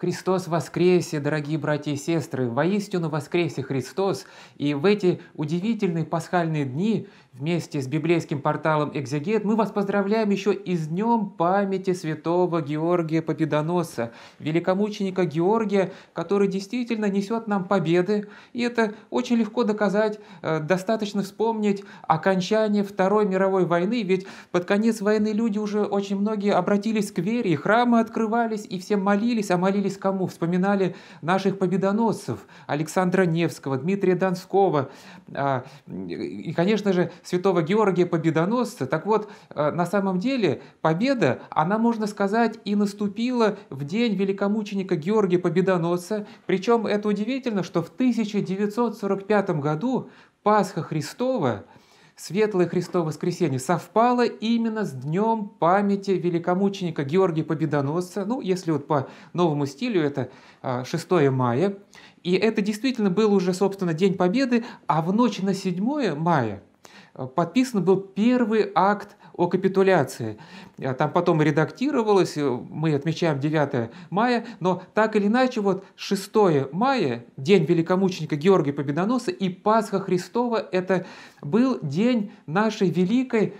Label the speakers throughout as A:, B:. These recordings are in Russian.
A: Христос воскресе, дорогие братья и сестры, воистину воскресе Христос, и в эти удивительные пасхальные дни вместе с библейским порталом «Экзегет» мы вас поздравляем еще и с Днем памяти святого Георгия Победоносца, великомученика Георгия, который действительно несет нам победы, и это очень легко доказать, э, достаточно вспомнить окончание Второй мировой войны, ведь под конец войны люди уже очень многие обратились к вере, и храмы открывались, и все молились, а молились становились кому? Вспоминали наших победоносцев Александра Невского, Дмитрия Донского а, и, конечно же, святого Георгия Победоносца. Так вот, а, на самом деле победа, она, можно сказать, и наступила в день великомученика Георгия Победоносца. Причем это удивительно, что в 1945 году Пасха Христова – Светлое Христово воскресенье совпало именно с днем памяти великомученика Георгия Победоносца. Ну, если вот по новому стилю, это 6 а, мая. И это действительно был уже, собственно, День Победы, а в ночь на 7 мая – Э, подписан был первый акт о капитуляции. Э, там потом редактировалось, э, мы отмечаем 9 мая, но так или иначе, вот 6 мая, день великомученика Георгия Победоноса и Пасха Христова, это был день нашей великой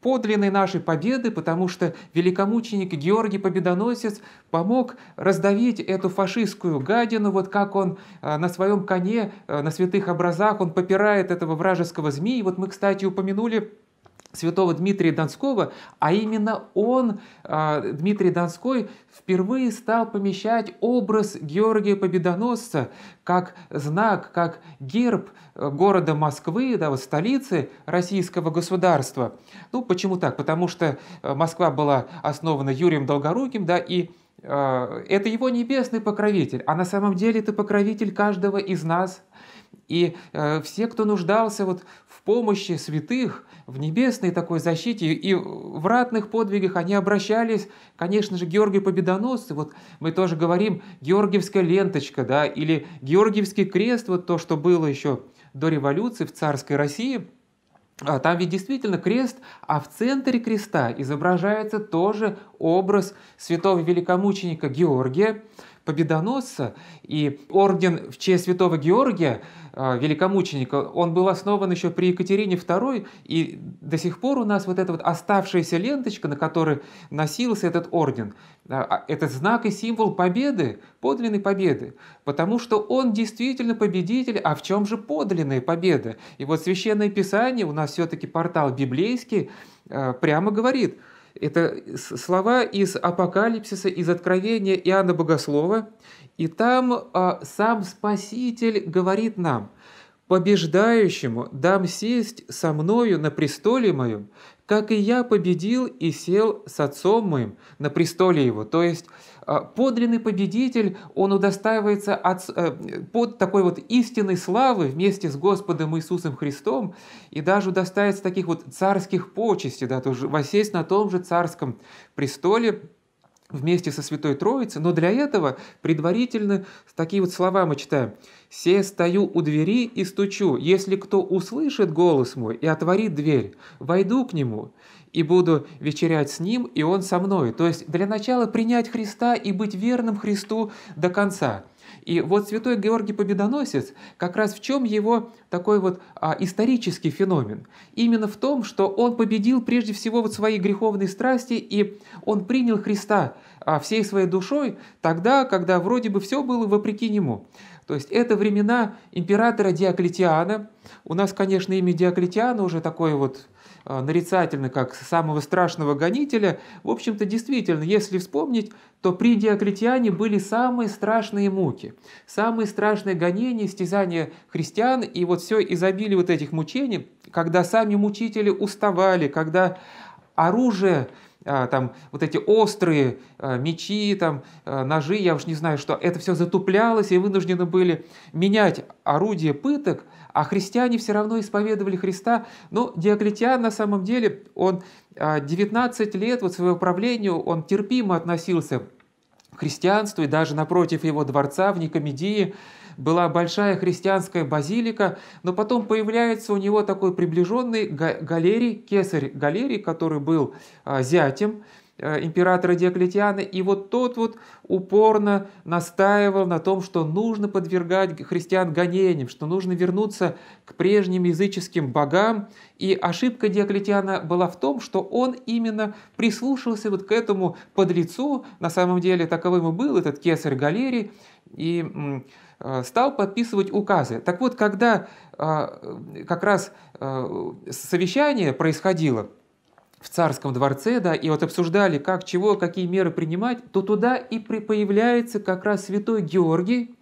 A: подлинной нашей победы, потому что великомученик Георгий Победоносец помог раздавить эту фашистскую гадину, вот как он а, на своем коне, а, на святых образах, он попирает этого вражеского змея. Вот мы, кстати, упомянули святого Дмитрия Донского, а именно он, а, Дмитрий Донской, впервые стал помещать образ Георгия Победоносца как знак, как герб э, города Москвы, да, вот столицы российского государства. Ну, почему так? Потому что э, Москва была основана Юрием Долгоруким, да, и э, это его небесный покровитель, а на самом деле это покровитель каждого из нас. И все, кто нуждался вот помощи святых, в небесной такой защите и в ратных подвигах они обращались, конечно же, Георгий Победоносцы, вот мы тоже говорим «Георгиевская ленточка», да, или «Георгиевский крест», вот то, что было еще до революции в царской России а – там ведь действительно крест, а в центре креста изображается тоже образ святого великомученика Георгия, победоносца, и орден в честь святого Георгия, а, великомученика, он был основан еще при Екатерине II, и до сих пор у нас вот эта вот оставшаяся ленточка, на которой носился этот орден, а, а, это знак и символ победы, подлинной победы, потому что он действительно победитель, а в чем же подлинная победа? И вот Священное Писание, у нас все-таки портал библейский, прямо говорит – это слова из Апокалипсиса, из Откровения Иоанна Богослова. И там а, сам Спаситель говорит нам – побеждающему дам сесть со мною на престоле моем, как и я победил и сел с отцом моим на престоле его». То есть а, подлинный победитель, он удостаивается от, э, под такой вот истинной славы вместе с Господом Иисусом Христом и даже удостаивается таких вот царских почестей, да, тоже восесть на том же царском престоле, вместе со Святой Троицей, но для этого предварительно такие вот слова мы читаем. «Се стою у двери и стучу, если кто услышит голос мой и отворит дверь, войду к нему и буду вечерять с ним, и он со мной». То есть для начала принять Христа и быть верным Христу до конца – и вот святой Георгий Победоносец, как раз в чем его такой вот а, исторический феномен? Именно в том, что он победил прежде всего вот свои греховные страсти, и он принял Христа а, всей своей душой тогда, когда вроде бы все было вопреки нему. То есть это времена императора Диоклетиана. У нас, конечно, имя Диоклетиана уже такое вот а, нарицательно как самого страшного гонителя, в общем-то, действительно, если вспомнить, то при диоклетиане были самые страшные муки, самые страшные гонения, стязания христиан, и вот все изобилие вот этих мучений, когда сами мучители уставали, когда оружие а, там вот эти острые а, мечи, там, а, ножи, я уж не знаю что, это все затуплялось, и вынуждены были менять орудие пыток, а христиане все равно исповедовали Христа. Но ну, Диоклетиан на самом деле, он 19 лет вот своего правлению, он терпимо относился христианству, и даже напротив его дворца в Никомедии была большая христианская базилика, но потом появляется у него такой приближенный Галерий, кесарь Галерий, который был а, зятем Э, императора Диоклетиана, и вот тот вот упорно настаивал на том, что нужно подвергать христиан гонениям, что нужно вернуться к прежним языческим богам, и ошибка Диоклетиана была в том, что он именно прислушался вот к этому подлецу, на самом деле таковым и был этот кесарь Галерий, и э, стал подписывать указы. Так вот, когда э, как раз совещание происходило, в царском дворце, да, и вот обсуждали, как, чего, какие меры принимать, то туда и появляется как раз святой Георгий,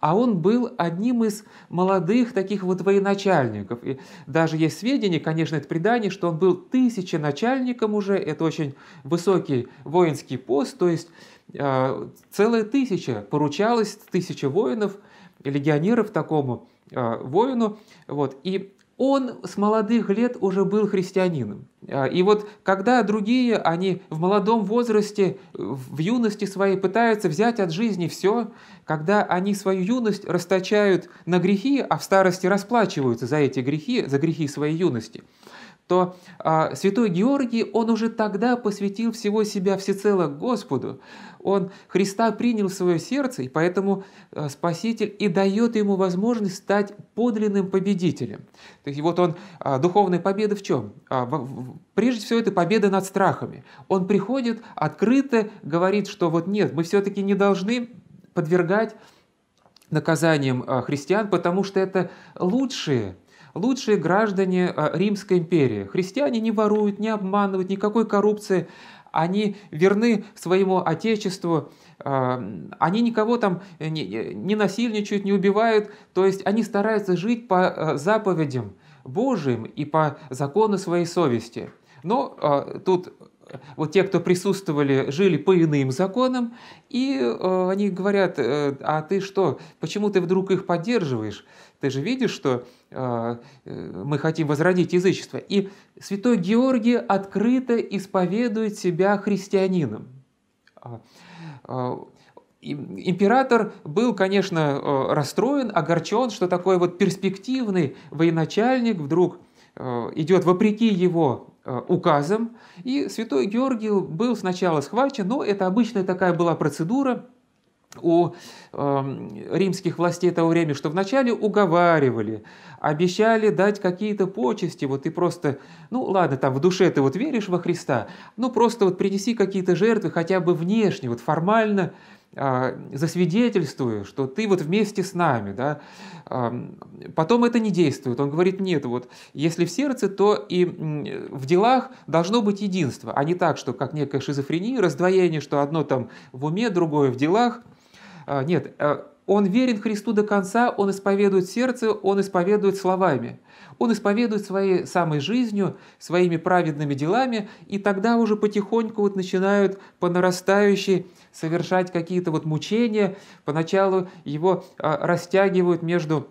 A: а он был одним из молодых таких вот военачальников. И даже есть сведения, конечно, это предание, что он был тысяченачальником уже, это очень высокий воинский пост, то есть э, целая тысяча поручалась, тысяча воинов, легионеров такому э, воину. Вот. И он с молодых лет уже был христианином. А, и вот когда другие, они в молодом возрасте, в юности своей пытаются взять от жизни все, когда они свою юность расточают на грехи, а в старости расплачиваются за эти грехи, за грехи своей юности, то а, святой Георгий, он уже тогда посвятил всего себя всецело Господу, он Христа принял в свое сердце, и поэтому э, Спаситель и дает ему возможность стать подлинным победителем. То есть вот он, а, духовная победа в чем? А, прежде всего, это победа над страхами. Он приходит, открыто говорит, что вот нет, мы все-таки не должны подвергать наказаниям а, христиан, потому что это лучшие лучшие граждане Римской империи. Христиане не воруют, не обманывают, никакой коррупции они верны своему Отечеству, э, они никого там не насильничают, не убивают, то есть они стараются жить по э, заповедям Божьим и по закону своей совести. Но э, тут вот те, кто присутствовали, жили по иным законам, и э, они говорят, э, а ты что, почему ты вдруг их поддерживаешь? Ты же видишь, что э, э мы хотим возродить язычество. И святой Георгий открыто исповедует себя христианином. А, а, император был, конечно, э, расстроен, огорчен, что такой вот перспективный военачальник вдруг э, идет вопреки его Э, указом, и святой Георгий был сначала схвачен, но это обычная такая была процедура, у э, римских властей того времени, что вначале уговаривали, обещали дать какие-то почести, вот ты просто, ну ладно, там в душе ты вот веришь во Христа, ну просто вот принеси какие-то жертвы хотя бы внешне, вот формально, а, засвидетельствую, что ты вот вместе с нами, да, потом это не действует. Он говорит, нет, вот если в сердце, то и в делах должно быть единство, а не так, что как некая шизофрения, раздвоение, что одно там в уме, другое в делах. А, нет, а, он верен Христу до конца, он исповедует сердце, он исповедует словами. Он исповедует своей самой жизнью, своими праведными делами, и тогда уже потихоньку вот начинают по нарастающей совершать какие-то вот мучения. Поначалу его а, растягивают между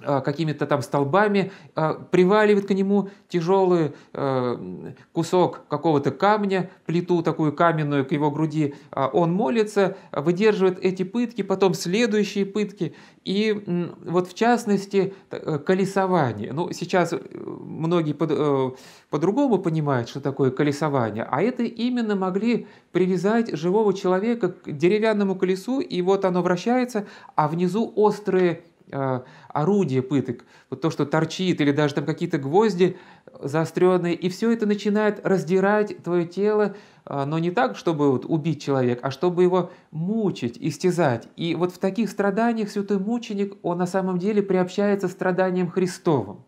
A: Э, какими-то там столбами, э, приваливает к нему тяжелый э, кусок какого-то камня, плиту такую каменную к его груди. Он молится, выдерживает эти пытки, потом следующие пытки. И вот в частности колесование. Ну, сейчас многие по- по-другому понимают, что такое колесование, а это именно могли привязать живого человека к деревянному колесу, и вот оно вращается, а внизу острые Э, орудие пыток, вот то, что торчит, или даже там какие-то гвозди заостренные, и все это начинает раздирать твое тело, э, но не так, чтобы вот убить человека, а чтобы его мучить, истязать. И вот в таких страданиях святой мученик, он на самом деле приобщается страданиям Христовым.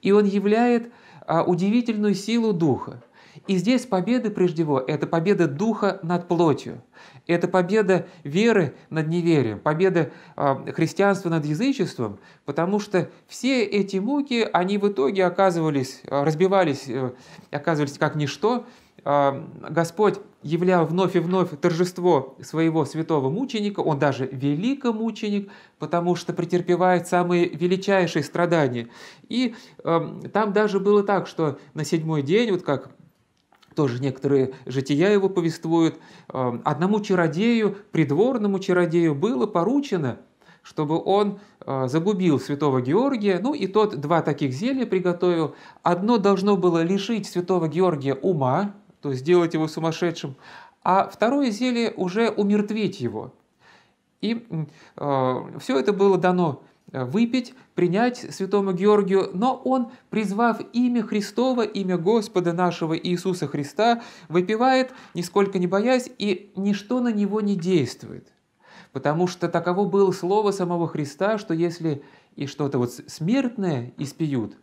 A: И он являет э, удивительную силу Духа. И здесь победы прежде всего – это победа духа над плотью, это победа веры над неверием, победа э, христианства над язычеством, потому что все эти муки, они в итоге оказывались, а, разбивались, э, оказывались как ничто. Э, Господь являл вновь и вновь торжество своего святого мученика, он даже великомученик, потому что претерпевает самые величайшие страдания. И э, там даже было так, что на седьмой день, вот как тоже некоторые жития его повествуют, э, одному чародею, придворному чародею было поручено, чтобы он э, загубил святого Георгия, ну и тот два таких зелья приготовил. Одно должно было лишить святого Георгия ума, то есть сделать его сумасшедшим, а второе зелье уже умертвить его. И э, все это было дано Э, выпить, принять святому Георгию, но он, призвав имя Христова, имя Господа нашего Иисуса Христа, выпивает, нисколько не боясь, и ничто на него не действует. Потому что таково было слово самого Христа, что если и что-то вот смертное испьют,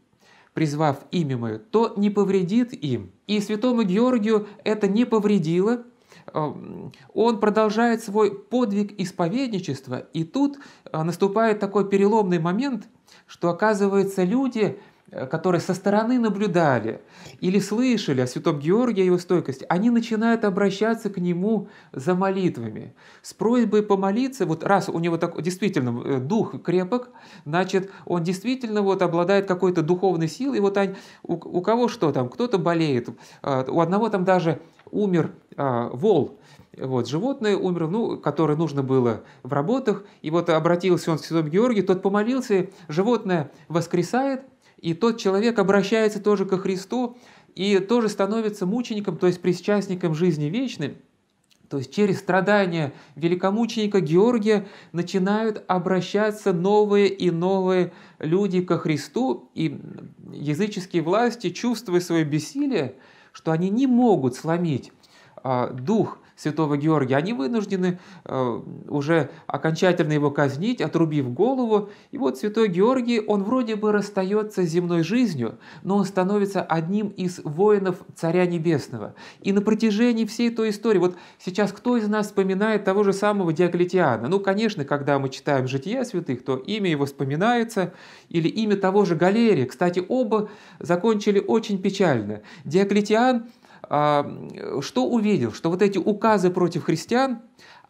A: призвав имя мое, то не повредит им. И святому Георгию это не повредило – Эм, он продолжает свой подвиг исповедничества, и тут э, наступает такой переломный момент, что оказывается люди Э, которые со стороны наблюдали или слышали о святом Георгии и его стойкости, они начинают обращаться к нему за молитвами, с просьбой помолиться. Вот раз у него так, действительно э, дух крепок, значит, он действительно вот обладает какой-то духовной силой. вот они, у, у кого что там, кто-то болеет, э, у одного там даже умер а, вол, вот, животное умерло, ну, которое нужно было в работах, и вот обратился он к святому Георгию, тот помолился, животное воскресает – и тот человек обращается тоже ко Христу и тоже становится мучеником, то есть причастником жизни вечной. То есть через страдания великомученика Георгия начинают обращаться новые и новые люди ко Христу, и языческие власти, чувствуя свое бессилие, что они не могут сломить а, дух святого Георгия, они вынуждены э, уже окончательно его казнить, отрубив голову. И вот святой Георгий, он вроде бы расстается с земной жизнью, но он становится одним из воинов Царя Небесного. И на протяжении всей той истории, вот сейчас кто из нас вспоминает того же самого Диоклетиана? Ну, конечно, когда мы читаем «Жития святых», то имя его вспоминается, или имя того же Галерия. Кстати, оба закончили очень печально. Диоклетиан а, что увидел? Что вот эти указы против христиан,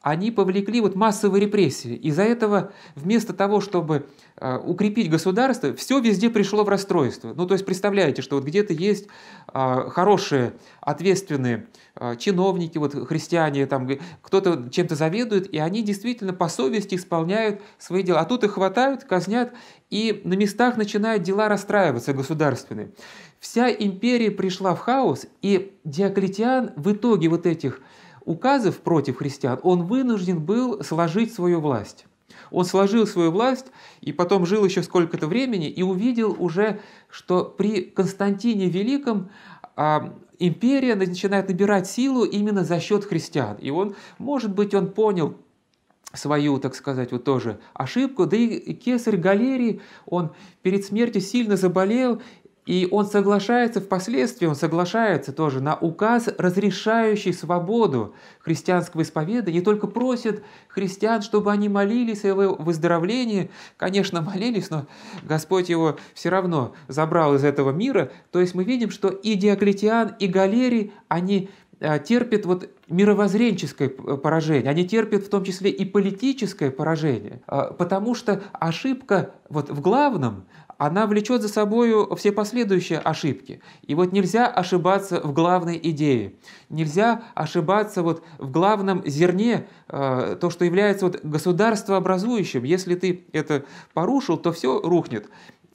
A: они повлекли вот массовые репрессии. Из-за этого вместо того, чтобы а, укрепить государство, все везде пришло в расстройство. Ну, то есть представляете, что вот где-то есть а, хорошие, ответственные а, чиновники, вот христиане, там кто-то чем-то заведует, и они действительно по совести исполняют свои дела. А тут их хватают, казнят, и на местах начинают дела расстраиваться государственные. Вся империя пришла в хаос, и Диоклетиан в итоге вот этих указов против христиан, он вынужден был сложить свою власть. Он сложил свою власть и потом жил еще сколько-то времени и увидел уже, что при Константине Великом а, империя начинает набирать силу именно за счет христиан. И он, может быть, он понял свою, так сказать, вот тоже ошибку. Да и кесарь Галерий, он перед смертью сильно заболел, и он соглашается впоследствии, он соглашается тоже на указ, разрешающий свободу христианского исповедания, Не только просит христиан, чтобы они молились о его выздоровлении. Конечно, молились, но Господь его все равно забрал из этого мира. То есть мы видим, что и Диоклетиан, и Галерий, они э, терпят вот мировоззренческое поражение, они терпят в том числе и политическое поражение, э, потому что ошибка вот в главном, она влечет за собой все последующие ошибки. И вот нельзя ошибаться в главной идее, нельзя ошибаться вот в главном зерне, э, то, что является вот государствообразующим. Если ты это порушил, то все рухнет.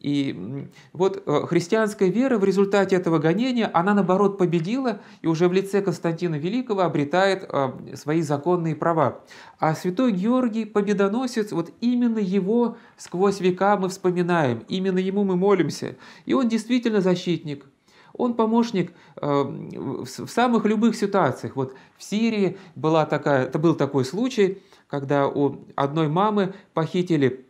A: И вот э, христианская вера в результате этого гонения, она наоборот победила и уже в лице Константина Великого обретает э, свои законные права. А святой Георгий Победоносец, вот именно его сквозь века мы вспоминаем, именно ему мы молимся. И он действительно защитник, он помощник э, в самых любых ситуациях. Вот в Сирии была такая, это был такой случай, когда у одной мамы похитили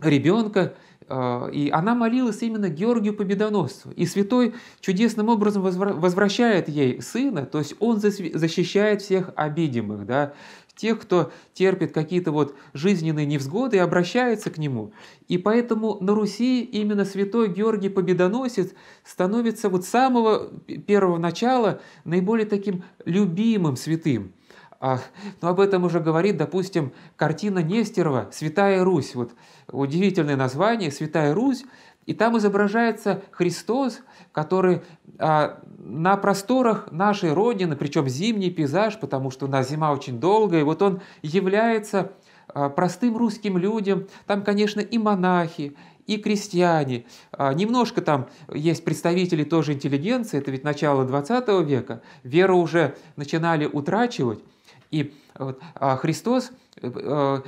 A: ребенка, а, и она молилась именно Георгию Победоносцу. И святой чудесным образом возвращает ей сына, то есть он защищает всех обидимых, да, тех, кто терпит какие-то вот жизненные невзгоды и обращается к нему. И поэтому на Руси именно святой Георгий Победоносец становится вот с самого первого начала наиболее таким любимым святым. А, но ну, об этом уже говорит, допустим, картина Нестерова «Святая Русь». Вот удивительное название «Святая Русь». И там изображается Христос, который а, на просторах нашей Родины, причем зимний пейзаж, потому что у нас зима очень долгая, и вот он является а, простым русским людям. Там, конечно, и монахи, и крестьяне. А, немножко там есть представители тоже интеллигенции, это ведь начало 20 века, веру уже начинали утрачивать. И вот, а Христос э, э,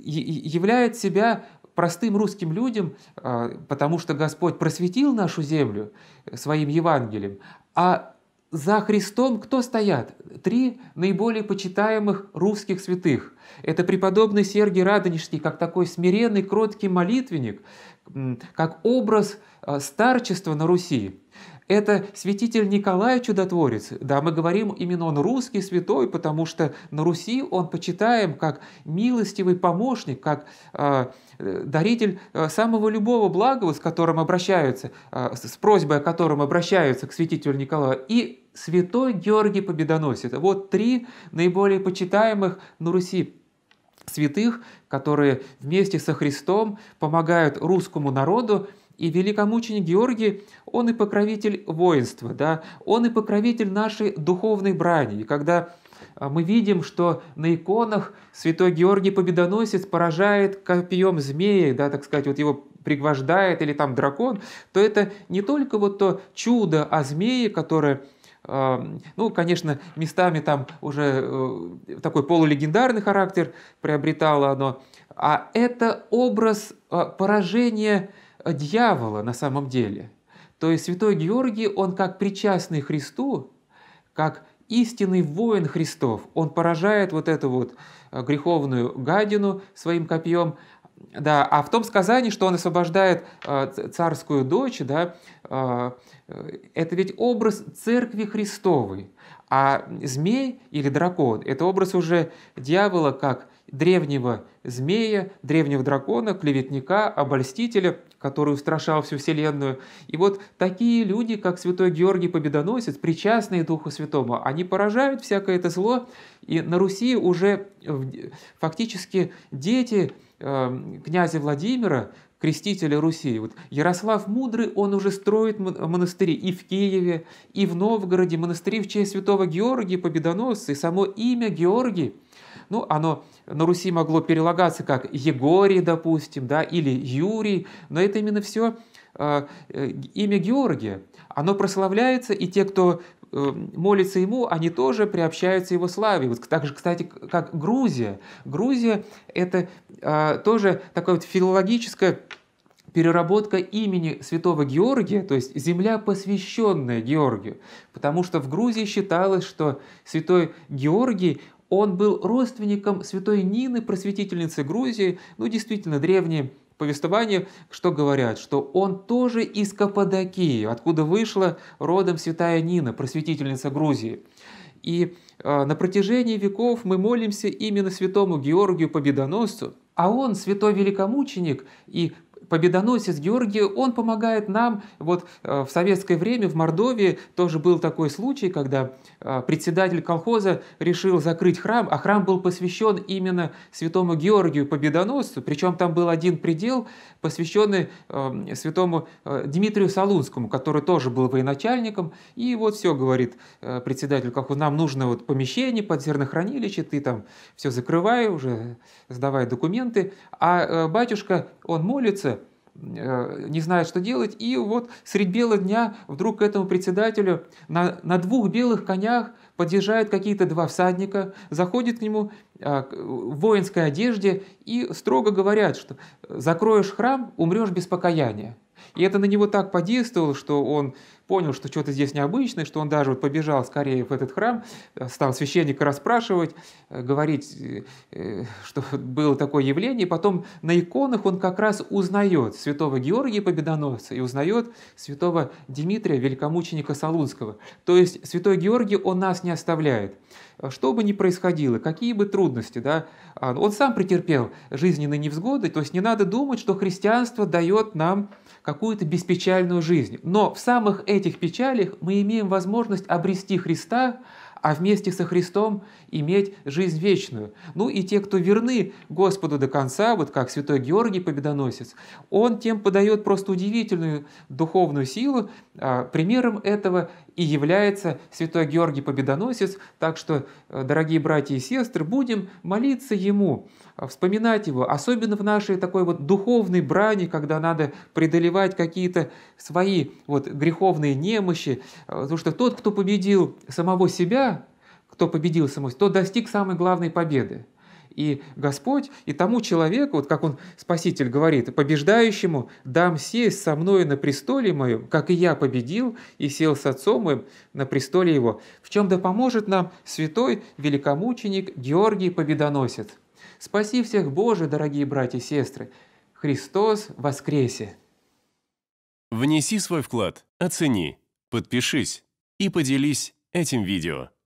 A: являет себя простым русским людям, а, потому что Господь просветил нашу землю своим Евангелием, а за Христом кто стоят? Три наиболее почитаемых русских святых. Это преподобный Сергий Радонежский, как такой смиренный, кроткий молитвенник, как образ а, старчества на Руси. Это святитель Николай Чудотворец. Да, мы говорим, именно он русский святой, потому что на Руси он почитаем как милостивый помощник, как э, даритель э, самого любого блага, с которым обращаются, э, с просьбой о котором обращаются к святителю Николаю. И святой Георгий Победоносец. Вот три наиболее почитаемых на Руси святых, которые вместе со Христом помогают русскому народу и великомученик Георгий, он и покровитель воинства, да, он и покровитель нашей духовной брани. И когда а, мы видим, что на иконах святой Георгий Победоносец поражает копьем змеи, да, так сказать, вот его пригвождает или там дракон, то это не только вот то чудо о змее, которое а, ну, конечно, местами там уже э, такой полулегендарный характер приобретало оно, а это образ а, поражения дьявола на самом деле. То есть святой Георгий, он как причастный Христу, как истинный воин Христов, он поражает вот эту вот э, греховную гадину своим копьем, да, а в том сказании, что он освобождает э, царскую дочь, да, э, это ведь образ церкви Христовой. А змей или дракон – это образ уже дьявола как древнего змея, древнего дракона, клеветника, обольстителя, который устрашал всю Вселенную. И вот такие люди, как святой Георгий Победоносец, причастные Духу Святому, они поражают всякое это зло, и на Руси уже фактически дети э, князя Владимира крестителя Руси. Вот Ярослав Мудрый, он уже строит монастыри и в Киеве, и в Новгороде, монастыри в честь святого Георгия Победоносца, и само имя Георгий, ну, оно на Руси могло перелагаться как Егорий, допустим, да, или Юрий, но это именно все э, э, имя Георгия. Оно прославляется, и те, кто Э, молятся ему, они тоже приобщаются его славе. Вот так же, кстати, как Грузия. Грузия – это а, тоже такая вот филологическая переработка имени святого Георгия, то есть земля, посвященная Георгию, потому что в Грузии считалось, что святой Георгий, он был родственником святой Нины, просветительницы Грузии, ну действительно древние повествовании, что говорят, что он тоже из Каппадокии, откуда вышла родом святая Нина, просветительница Грузии. И э, на протяжении веков мы молимся именно святому Георгию Победоносцу, а он, святой великомученик и победоносец Георгий, он помогает нам. Вот э, в советское время в Мордовии тоже был такой случай, когда э, председатель колхоза решил закрыть храм, а храм был посвящен именно святому Георгию Победоносцу. Причем там был один предел, посвященный эм, святому э, Дмитрию Салунскому, который тоже был военачальником. И вот все, говорит председатель колхоза, нам нужно вот помещение под зернохранилище, ты там все закрывай уже, сдавай документы. А батюшка, он молится, Э, не знает, что делать, и вот средь бела дня вдруг к этому председателю на, на двух белых конях подъезжают какие-то два всадника, заходят к нему э, в воинской одежде и строго говорят, что «закроешь храм, умрешь без покаяния». И это на него так подействовало, что он понял, что что-то здесь необычное, что он даже вот побежал скорее в этот храм, э, стал священника расспрашивать, э, говорить, э, что было такое явление. И потом на иконах он как раз узнает святого Георгия Победоносца и узнает святого Дмитрия Великомученика Солунского. То есть святой Георгий, он нас не оставляет. Что бы ни происходило, какие бы трудности, да, а, он сам претерпел жизненные невзгоды, то есть не надо думать, что христианство дает нам какую-то беспечальную жизнь. Но в самых этих этих печалях мы имеем возможность обрести Христа, а вместе со Христом иметь жизнь вечную. Ну и те, кто верны Господу до конца, вот как святой Георгий Победоносец, он тем подает просто удивительную духовную силу. А, примером этого и является святой Георгий Победоносец. Так что, э, дорогие братья и сестры, будем молиться ему, э, вспоминать его, особенно в нашей такой вот духовной брани, когда надо преодолевать какие-то свои вот греховные немощи. Э, потому что тот, кто победил самого себя, кто победил самого себя, тот достиг самой главной победы – и Господь, и тому человеку, вот как он, Спаситель, говорит, побеждающему дам сесть со мною на престоле моем, как и я победил и сел с отцом моим на престоле его. В чем да поможет нам святой великомученик Георгий Победоносец. Спаси всех Боже, дорогие братья и сестры. Христос воскресе! Внеси свой вклад, оцени, подпишись и поделись этим видео.